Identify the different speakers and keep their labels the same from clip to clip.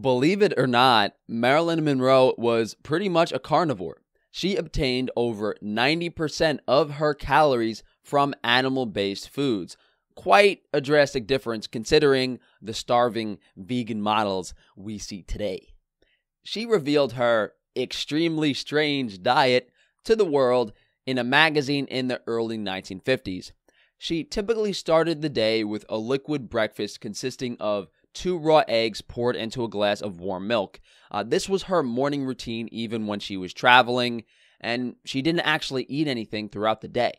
Speaker 1: Believe it or not, Marilyn Monroe was pretty much a carnivore. She obtained over 90% of her calories from animal based foods. Quite a drastic difference considering the starving vegan models we see today. She revealed her extremely strange diet to the world in a magazine in the early 1950s. She typically started the day with a liquid breakfast consisting of two raw eggs poured into a glass of warm milk. Uh, this was her morning routine even when she was traveling, and she didn't actually eat anything throughout the day.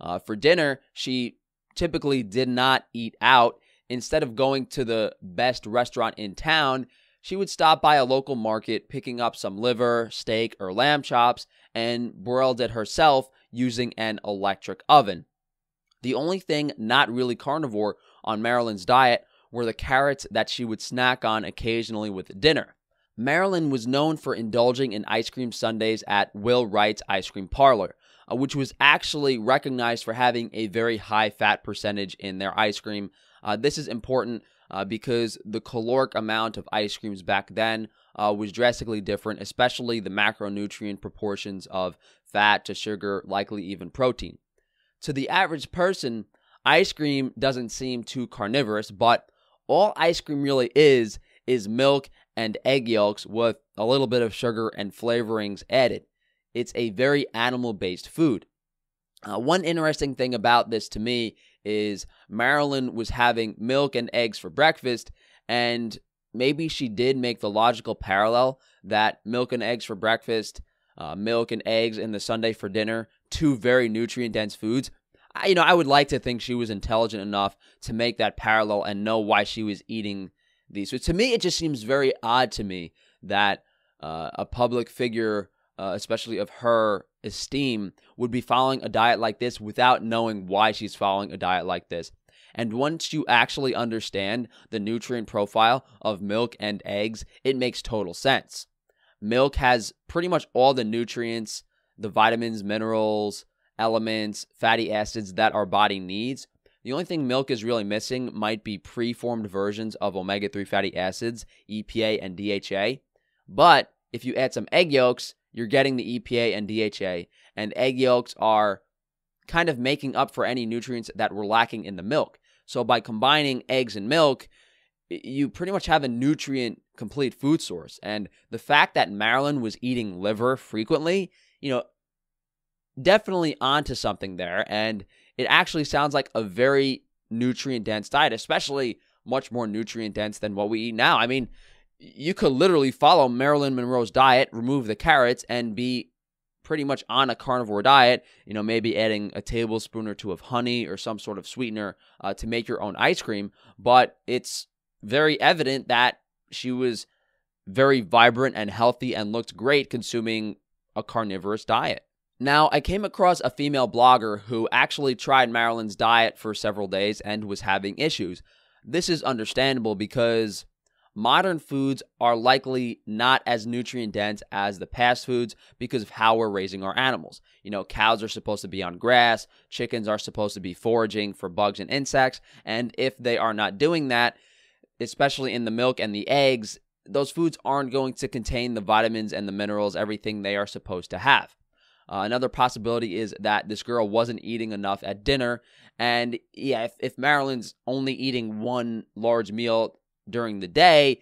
Speaker 1: Uh, for dinner, she typically did not eat out. Instead of going to the best restaurant in town, she would stop by a local market, picking up some liver, steak, or lamb chops, and broiled it herself using an electric oven. The only thing not really carnivore on Marilyn's diet were the carrots that she would snack on occasionally with dinner. Marilyn was known for indulging in ice cream sundaes at Will Wright's Ice Cream Parlor, uh, which was actually recognized for having a very high fat percentage in their ice cream. Uh, this is important uh, because the caloric amount of ice creams back then uh, was drastically different, especially the macronutrient proportions of fat to sugar, likely even protein. To the average person, ice cream doesn't seem too carnivorous, but all ice cream really is is milk and egg yolks with a little bit of sugar and flavorings added. It's a very animal based food. Uh, one interesting thing about this to me is Marilyn was having milk and eggs for breakfast, and maybe she did make the logical parallel that milk and eggs for breakfast, uh, milk and eggs in the Sunday for dinner, two very nutrient dense foods, you know, I would like to think she was intelligent enough to make that parallel and know why she was eating these. So to me, it just seems very odd to me that uh, a public figure, uh, especially of her esteem, would be following a diet like this without knowing why she's following a diet like this. And once you actually understand the nutrient profile of milk and eggs, it makes total sense. Milk has pretty much all the nutrients, the vitamins, minerals, elements, fatty acids that our body needs. The only thing milk is really missing might be preformed versions of omega 3 fatty acids, EPA and DHA. But if you add some egg yolks, you're getting the EPA and DHA. And egg yolks are kind of making up for any nutrients that were lacking in the milk. So by combining eggs and milk, you pretty much have a nutrient complete food source. And the fact that Marilyn was eating liver frequently, you know, definitely onto something there. And it actually sounds like a very nutrient dense diet, especially much more nutrient dense than what we eat now. I mean, you could literally follow Marilyn Monroe's diet, remove the carrots, and be pretty much on a carnivore diet, you know, maybe adding a tablespoon or two of honey or some sort of sweetener uh, to make your own ice cream. But it's very evident that she was very vibrant and healthy and looked great consuming a carnivorous diet. Now, I came across a female blogger who actually tried Marilyn's diet for several days and was having issues. This is understandable because modern foods are likely not as nutrient dense as the past foods because of how we're raising our animals. You know, cows are supposed to be on grass, chickens are supposed to be foraging for bugs and insects, and if they are not doing that, especially in the milk and the eggs, those foods aren't going to contain the vitamins and the minerals, everything they are supposed to have. Uh, another possibility is that this girl wasn't eating enough at dinner. And yeah, if, if Marilyn's only eating one large meal during the day,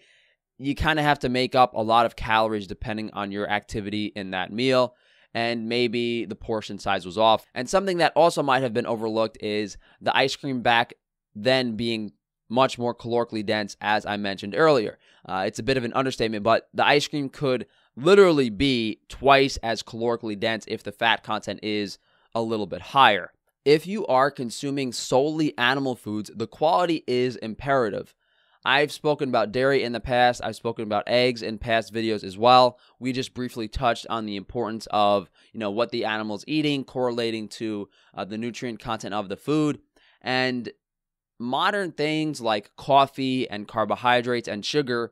Speaker 1: you kind of have to make up a lot of calories depending on your activity in that meal. And maybe the portion size was off. And something that also might have been overlooked is the ice cream back then being much more calorically dense, as I mentioned earlier. Uh, it's a bit of an understatement, but the ice cream could literally be twice as calorically dense if the fat content is a little bit higher. If you are consuming solely animal foods, the quality is imperative. I've spoken about dairy in the past. I've spoken about eggs in past videos as well. We just briefly touched on the importance of, you know, what the animal's eating correlating to uh, the nutrient content of the food. And modern things like coffee and carbohydrates and sugar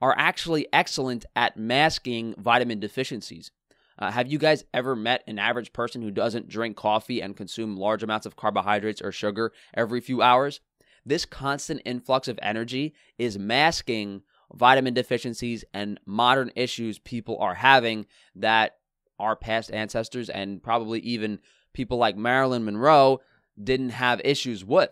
Speaker 1: are actually excellent at masking vitamin deficiencies. Uh, have you guys ever met an average person who doesn't drink coffee and consume large amounts of carbohydrates or sugar every few hours? This constant influx of energy is masking vitamin deficiencies and modern issues people are having that our past ancestors and probably even people like Marilyn Monroe didn't have issues with.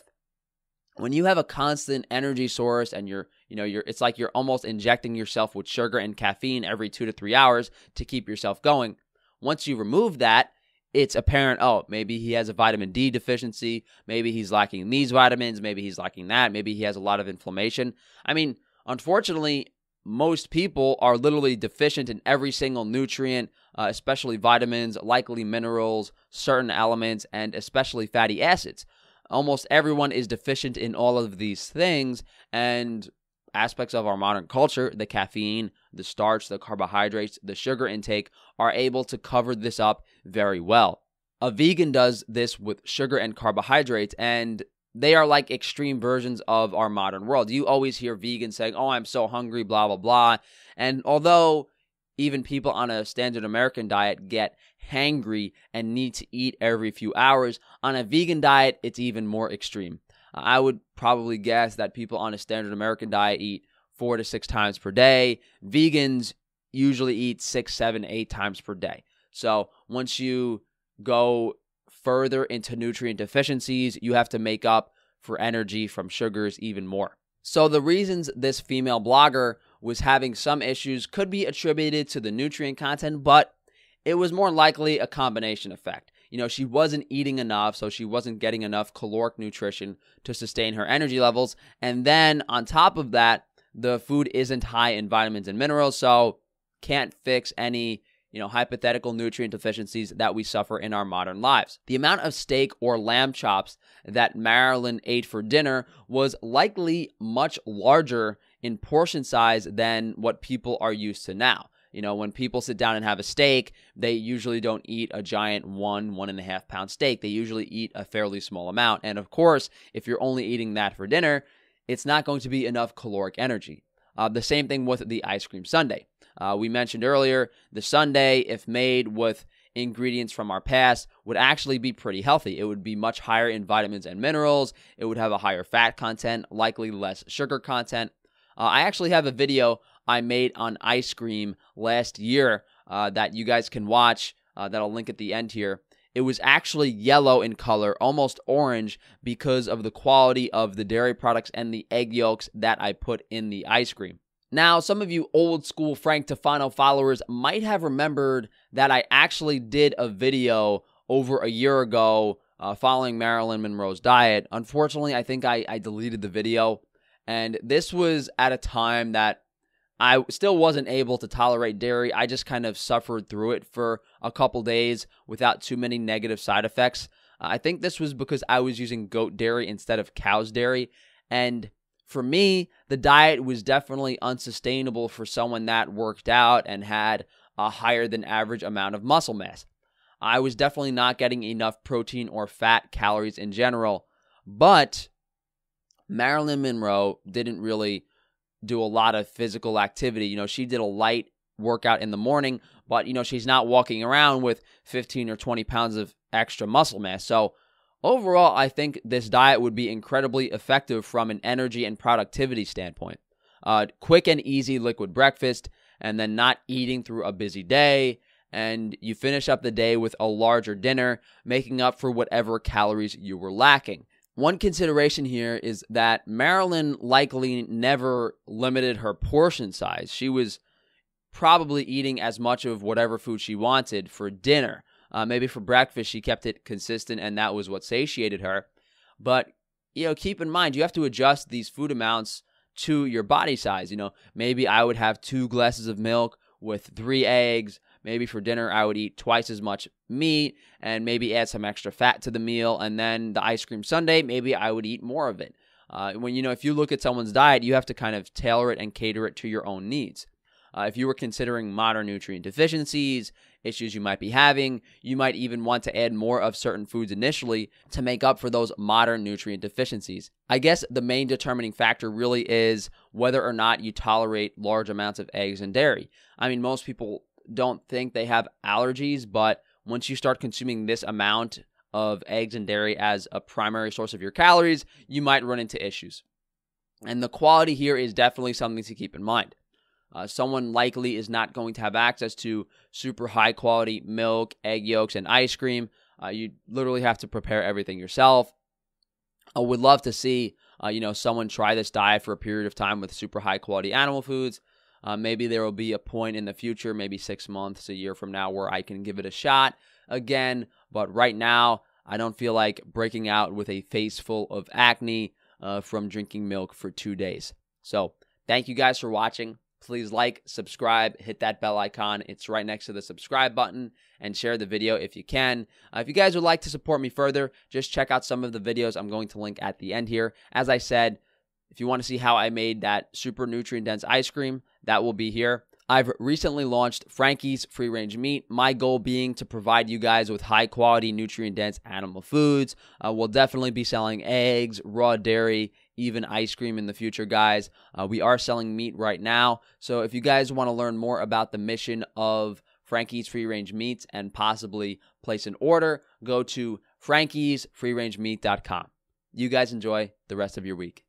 Speaker 1: When you have a constant energy source and you're you know, you're it's like you're almost injecting yourself with sugar and caffeine every 2 to 3 hours to keep yourself going. Once you remove that, it's apparent, oh, maybe he has a vitamin D deficiency, maybe he's lacking these vitamins, maybe he's lacking that, maybe he has a lot of inflammation. I mean, unfortunately, most people are literally deficient in every single nutrient, uh, especially vitamins, likely minerals, certain elements, and especially fatty acids. Almost everyone is deficient in all of these things, and aspects of our modern culture, the caffeine, the starch, the carbohydrates, the sugar intake, are able to cover this up very well. A vegan does this with sugar and carbohydrates, and they are like extreme versions of our modern world. You always hear vegans saying, Oh, I'm so hungry, blah, blah, blah. And although even people on a standard American diet get hangry and need to eat every few hours, on a vegan diet, it's even more extreme. I would probably guess that people on a standard American diet eat four to six times per day. Vegans usually eat six, seven, eight times per day. So once you go further into nutrient deficiencies, you have to make up for energy from sugars even more. So the reasons this female blogger was having some issues could be attributed to the nutrient content, but it was more likely a combination effect you know, she wasn't eating enough, so she wasn't getting enough caloric nutrition to sustain her energy levels. And then on top of that, the food isn't high in vitamins and minerals, so can't fix any you know, hypothetical nutrient deficiencies that we suffer in our modern lives. The amount of steak or lamb chops that Marilyn ate for dinner was likely much larger in portion size than what people are used to now. You know, when people sit down and have a steak, they usually don't eat a giant one, one and a half pound steak. They usually eat a fairly small amount. And of course, if you're only eating that for dinner, it's not going to be enough caloric energy. Uh, the same thing with the ice cream sundae. Uh, we mentioned earlier the sundae, if made with ingredients from our past, would actually be pretty healthy. It would be much higher in vitamins and minerals. It would have a higher fat content, likely less sugar content. Uh, I actually have a video I made on ice cream last year uh, that you guys can watch. Uh, that I'll link at the end here. It was actually yellow in color, almost orange, because of the quality of the dairy products and the egg yolks that I put in the ice cream. Now, some of you old school Frank Tofano followers might have remembered that I actually did a video over a year ago uh, following Marilyn Monroe's diet. Unfortunately, I think I, I deleted the video. And this was at a time that I still wasn't able to tolerate dairy. I just kind of suffered through it for a couple days without too many negative side effects. Uh, I think this was because I was using goat dairy instead of cow's dairy. And for me, the diet was definitely unsustainable for someone that worked out and had a higher than average amount of muscle mass. I was definitely not getting enough protein or fat calories in general, but Marilyn Monroe didn't really do a lot of physical activity. You know, she did a light workout in the morning, but you know, she's not walking around with 15 or 20 pounds of extra muscle mass. So, overall, I think this diet would be incredibly effective from an energy and productivity standpoint. Uh, quick and easy liquid breakfast, and then not eating through a busy day. And you finish up the day with a larger dinner, making up for whatever calories you were lacking. One consideration here is that Marilyn likely never limited her portion size. She was probably eating as much of whatever food she wanted for dinner. Uh, maybe for breakfast, she kept it consistent and that was what satiated her. But, you know, keep in mind, you have to adjust these food amounts to your body size. You know, maybe I would have two glasses of milk with three eggs Maybe for dinner, I would eat twice as much meat and maybe add some extra fat to the meal. And then the ice cream sundae, maybe I would eat more of it. Uh, when you know, if you look at someone's diet, you have to kind of tailor it and cater it to your own needs. Uh, if you were considering modern nutrient deficiencies, issues you might be having, you might even want to add more of certain foods initially to make up for those modern nutrient deficiencies. I guess the main determining factor really is whether or not you tolerate large amounts of eggs and dairy. I mean, most people don't think they have allergies, but once you start consuming this amount of eggs and dairy as a primary source of your calories, you might run into issues. And the quality here is definitely something to keep in mind. Uh, someone likely is not going to have access to super high quality milk, egg yolks, and ice cream. Uh, you literally have to prepare everything yourself. I would love to see uh, you know someone try this diet for a period of time with super high quality animal foods uh, maybe there will be a point in the future, maybe six months, a year from now, where I can give it a shot again. But right now, I don't feel like breaking out with a face full of acne uh, from drinking milk for two days. So, thank you guys for watching. Please like, subscribe, hit that bell icon. It's right next to the subscribe button, and share the video if you can. Uh, if you guys would like to support me further, just check out some of the videos I'm going to link at the end here. As I said, if you want to see how I made that super nutrient dense ice cream, that will be here. I've recently launched Frankie's Free Range Meat, my goal being to provide you guys with high quality, nutrient dense animal foods. Uh, we'll definitely be selling eggs, raw dairy, even ice cream in the future, guys. Uh, we are selling meat right now. So if you guys want to learn more about the mission of Frankie's Free Range Meats and possibly place an order, go to frankiesfreerangemeat.com. You guys enjoy the rest of your week.